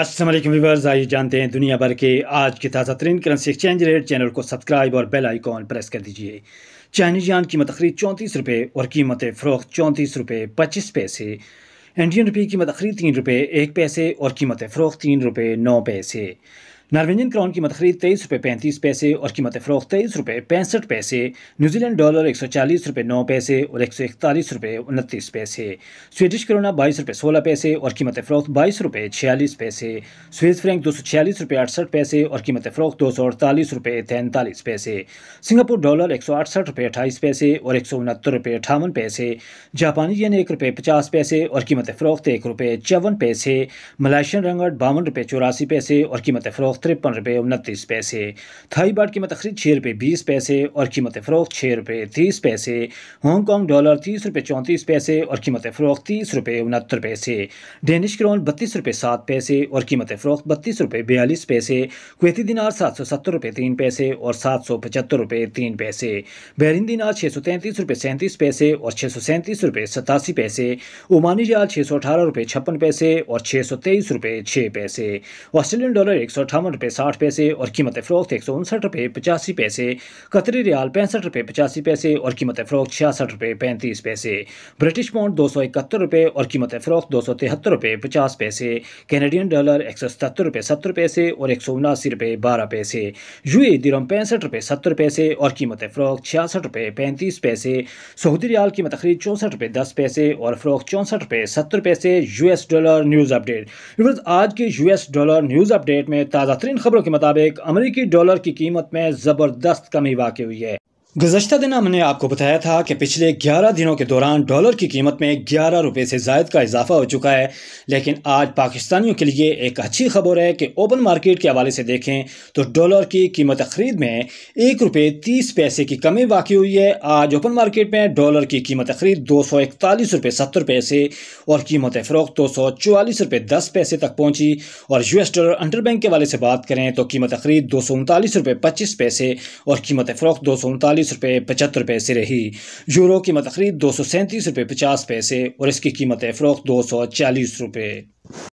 Aslam viewers आइए जानते हैं दुनिया भर के आज के ताज़ा तरीन करेंसी एक्सचेंज रेट चैनल को सब्सक्राइब और बेल आइकॉन प्रेस कर दीजिए चाइनीज यान कीमत खरीद चौंतीस रुपये और कीमत फ़रोख्त चौंतीस रुपये पच्चीस पैसे इंडियन रुपये कीमत खरीद तीन रुपये एक पैसे और कीमत फ़रोख्त तीन रुपये नौ पैसे नॉर्वेजियन क्राउन की खरीद तेईस रुपये पैंतीस पैसे और कीमत फ़रोख तेईस रुपये पैंसठ पैसे न्यूजीलैंड डॉलर एक सौ चालीस रुपये नौ पैसे और एक सौ इकतालीस रुपये उनतीस पैसे स्वीडिश करोना बाईस रुपये सोलह पैसे और कीमत फ़रोख बाईस रुपये छियालीस पैसे स्विस फ्रैंक दो सौ छियालीस रुपये अड़सठ पैसे और कीमत फ़रोख दो सौ अड़तालीस रुपये तैंतालीस पैसे सिंगापुर डॉलर एक सौ अड़सठ रुपये अट्ठाईस पैसे और एक सौ उनहत्तर रुपये अठावन पैसे जापानी येन एक रुपये पचास पैसे और कीमत फ़रोख्त एक रुपये चौवन पैसे मलाइशियन रंगट बावन रुपये चौरासी पैसे और कीमत फ़रोख्त तिरपन रुपये उनतीस पैसे थाई बाट कीमत खरीद छः रुपये बीस पैसे और कीमत फ़रोख छः रुपये तीस पैसे हांगकॉन्ग डॉलर तीस रुपये चौंतीस पैसे और कीमत फ़रोख तीस रुपये उनहत्तर पैसे डेनिश क्रॉन बत्तीस रुपये सात पैसे और कीमत फ़रोख बत्तीस रुपये बयालीस पैसे कुवैती दिनार सात सौ सत्तर रुपये तीन पैसे और सात सौ पचहत्तर रुपये तीन पैसे बहरीन दिनार छः सौ तैंतीस रुपये सैंतीस पैसे और छः सौ सैंतीस रुपये सतासी पैसे ओमानी जाल छः सौ अठारह रुपये छप्पन पैसे और छः सौ तेईस रुपये छः पैसे ऑस्ट्रेलियन डॉलर एक सौ अठावन इक्यावन रुपये साठ पैसे और कीमत फ़रोख्त एक सौ उनसठ रुपये पचासी पैसे कतरी रियाल पैंसठ रुपये पचासी पैसे और कीमत फरोख छियासठ रुपये पैंतीस पैसे ब्रिटिश पाउंड दो सौ इकहत्तर रुपये और कीमत फरोख दो सौ तिहत्तर रुपये पचास पैसे कैनेडियन डॉलर एक सौ सतहत्तर रुपये सत्तर पैसे और एक सौ उनासी रुपये बारह पैसे यू दिरम पैंसठ रुपये सत्तर पैसे और कीमत फरोख छियासठ रुपये पैंतीस पैसे सऊदी रियाल की तकरीब चौंसठ रुपये दस पैसे और फरोख चौंसठ रुपये सत्तर पैसे यूएस डॉलर न्यूज़ अपडेट आज के U S dollar news update में ताज़ा ताज़ा तरीन खबरों के मुताबिक अमरीकी डॉलर की कीमत में ज़बरदस्त कमी वाक़ हुई है गुजशत दिन हमने आपको बताया था कि पिछले 11 दिनों के दौरान डॉलर की कीमत में ग्यारह रुपए से जायद का इजाफा हो चुका है लेकिन आज पाकिस्तानियों के लिए एक अच्छी खबर है कि ओपन मार्केट के हवाले से देखें तो डॉलर की कीमत खरीद में एक रुपये तीस पैसे की कमी बाकी हुई है आज ओपन मार्केट में डॉलर की कीमत खरीद दो सौ इकतालीस रुपये सत्तर पैसे और कीमत फरोख दो सौ चवालीस रुपये दस पैसे तक पहुँची और U S dollar under bank के हवाले से बात करें तो कीमत खरीद दो सौ उनतालीस रुपये पच्चीस पैसे और कीमत फरोख़ दो सौ उनतालीस चौंतीस रुपये पचहत्तर पैसे रही यूरो की मत खरीद दो सौ सैंतीस रुपये पचास पैसे और इसकी कीमत फ़रोख दो सौ चालीस रुपये